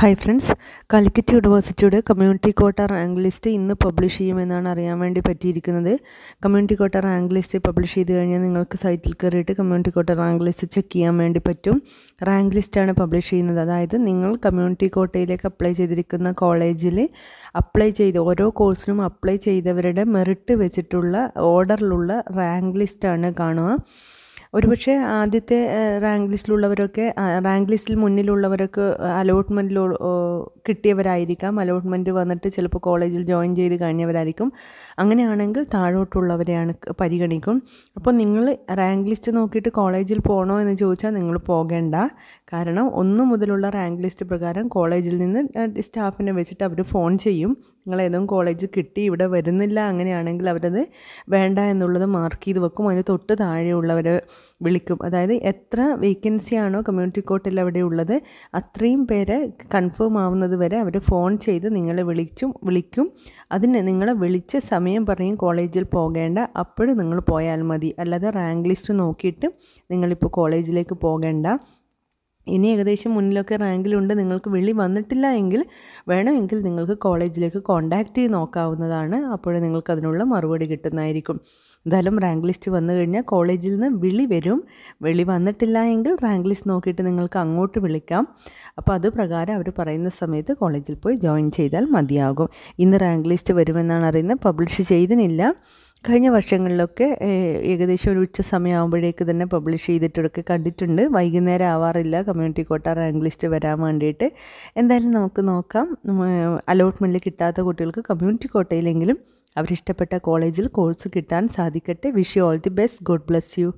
hi friends Calicut യൂണിവേഴ്സിറ്റിയുടെ community quota rank list ഇന്ന് publish ചെയ്യുമെന്നാണ് അറിയാൻ വേണ്ടി പറ്റിയിരിക്കുന്നത് community quota rank list publish ചെയ്ത് കഴിഞ്ഞാൽ നിങ്ങൾക്ക് സൈറ്റിൽ കയറിയിട്ട് community quota rank list check ചെയ്യാൻ വേണ്ടി പറ്റും റാങ്ക് ലിസ്റ്റാണ് പബ്ലിഷ് ചെയ്യുന്നത് അതായത് നിങ്ങൾ കമ്മ്യൂണിറ്റി കോട്ടയിലേക്ക് അപ്ലൈ ചെയ്തിരിക്കുന്ന കോളേജിൽ അപ്ലൈ ചെയ്ത് ഓരോ കോഴ്സിനും അപ്ലൈ ചെയ്തവരുടെ മെറിറ്റ് വെച്ചിട്ടുള്ള ഓർഡറിലുള്ള റാങ്ക് ലിസ്റ്റാണ് കാണുക ഒരുപക്ഷെ ആദ്യത്തെ റാങ്ക് ലിസ്റ്റിലുള്ളവരൊക്കെ റാങ്ക് ലിസ്റ്റിൽ മുന്നിലുള്ളവരൊക്കെ അലോട്ട്മെൻറ്റിൽ കിട്ടിയവരായിരിക്കാം അലോട്ട്മെൻറ്റ് വന്നിട്ട് ചിലപ്പോൾ കോളേജിൽ ജോയിൻ ചെയ്ത് കഴിഞ്ഞവരായിരിക്കും അങ്ങനെയാണെങ്കിൽ താഴോട്ടുള്ളവരെയാണ് പരിഗണിക്കും അപ്പോൾ നിങ്ങൾ റാങ്ക് ലിസ്റ്റ് നോക്കിയിട്ട് കോളേജിൽ പോകണോ എന്ന് ചോദിച്ചാൽ നിങ്ങൾ പോകേണ്ട കാരണം ഒന്ന് മുതലുള്ള റാങ്ക് ലിസ്റ്റ് പ്രകാരം കോളേജിൽ നിന്ന് സ്റ്റാഫിനെ വെച്ചിട്ട് അവർ ഫോൺ ചെയ്യും നിങ്ങൾ ഏതും കോളേജ് കിട്ടി ഇവിടെ വരുന്നില്ല അങ്ങനെയാണെങ്കിൽ അവരത് വേണ്ട എന്നുള്ളത് മാർക്ക് ചെയ്ത് വെക്കും അതിന് തൊട്ട് താഴെയുള്ളവരെ വിളിക്കും അതായത് എത്ര വേക്കൻസിയാണോ കമ്മ്യൂണിറ്റി കോർട്ടിൽ അവിടെ ഉള്ളത് അത്രയും പേരെ കൺഫേം ആവുന്നത് വരെ അവർ ഫോൺ ചെയ്ത് നിങ്ങളെ വിളിച്ചും വിളിക്കും അതിന് നിങ്ങളെ വിളിച്ച സമയം പറയും കോളേജിൽ പോകേണ്ട അപ്പോഴും നിങ്ങൾ പോയാൽ മതി അല്ലാതെ റാങ്ക് ലിസ്റ്റ് നോക്കിയിട്ട് നിങ്ങളിപ്പോൾ കോളേജിലേക്ക് പോകേണ്ട ഇനി ഏകദേശം മുന്നിലൊക്കെ റാങ്കിലുണ്ട് നിങ്ങൾക്ക് വിളി വന്നിട്ടില്ല എങ്കിൽ വേണമെങ്കിൽ നിങ്ങൾക്ക് കോളേജിലേക്ക് കോണ്ടാക്ട് ചെയ്ത് നോക്കാവുന്നതാണ് അപ്പോഴേ നിങ്ങൾക്ക് അതിനുള്ള മറുപടി കിട്ടുന്നതായിരിക്കും എന്തായാലും റാങ്ക് ലിസ്റ്റ് വന്നു കഴിഞ്ഞാൽ കോളേജിൽ നിന്ന് വിളി വരും വിളി വന്നിട്ടില്ല എങ്കിൽ റാങ്ക് ലിസ്റ്റ് നോക്കിയിട്ട് നിങ്ങൾക്ക് അങ്ങോട്ട് വിളിക്കാം അപ്പോൾ അത് പ്രകാരം അവർ പറയുന്ന സമയത്ത് കോളേജിൽ പോയി ജോയിൻ ചെയ്താൽ മതിയാകും ഇന്ന് റാങ്ക് ലിസ്റ്റ് വരുമെന്നാണ് അറിയുന്നത് പബ്ലിഷ് ചെയ്തിനില്ല കഴിഞ്ഞ വർഷങ്ങളിലൊക്കെ ഏകദേശം ഒരു ഉച്ച സമയമാകുമ്പോഴേക്ക് തന്നെ പബ്ലിഷ് ചെയ്തിട്ടൊക്കെ കണ്ടിട്ടുണ്ട് വൈകുന്നേരം ആവാറില്ല കമ്മ്യൂണിറ്റി കോട്ട റാങ്ക് ലിസ്റ്റ് വരാൻ വേണ്ടിയിട്ട് എന്തായാലും നമുക്ക് നോക്കാം അലോട്ട്മെൻറ്റിൽ കിട്ടാത്ത കുട്ടികൾക്ക് കമ്മ്യൂണിറ്റി കോട്ടയിലെങ്കിലും അവരിഷ്ടപ്പെട്ട കോളേജിൽ കോഴ്സ് കിട്ടാൻ സാധിക്കട്ടെ wish you all the best God bless U